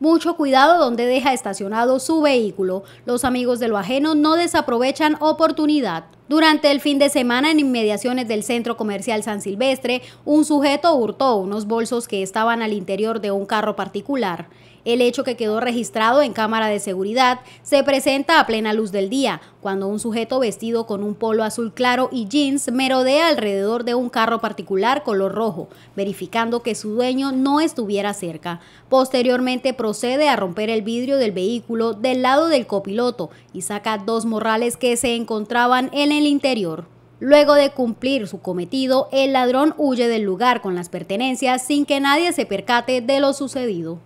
Mucho cuidado donde deja estacionado su vehículo. Los amigos de lo ajeno no desaprovechan oportunidad. Durante el fin de semana en inmediaciones del centro comercial San Silvestre, un sujeto hurtó unos bolsos que estaban al interior de un carro particular. El hecho que quedó registrado en cámara de seguridad se presenta a plena luz del día, cuando un sujeto vestido con un polo azul claro y jeans merodea alrededor de un carro particular color rojo, verificando que su dueño no estuviera cerca. Posteriormente procede a romper el vidrio del vehículo del lado del copiloto y saca dos morrales que se encontraban en el interior. Luego de cumplir su cometido, el ladrón huye del lugar con las pertenencias sin que nadie se percate de lo sucedido.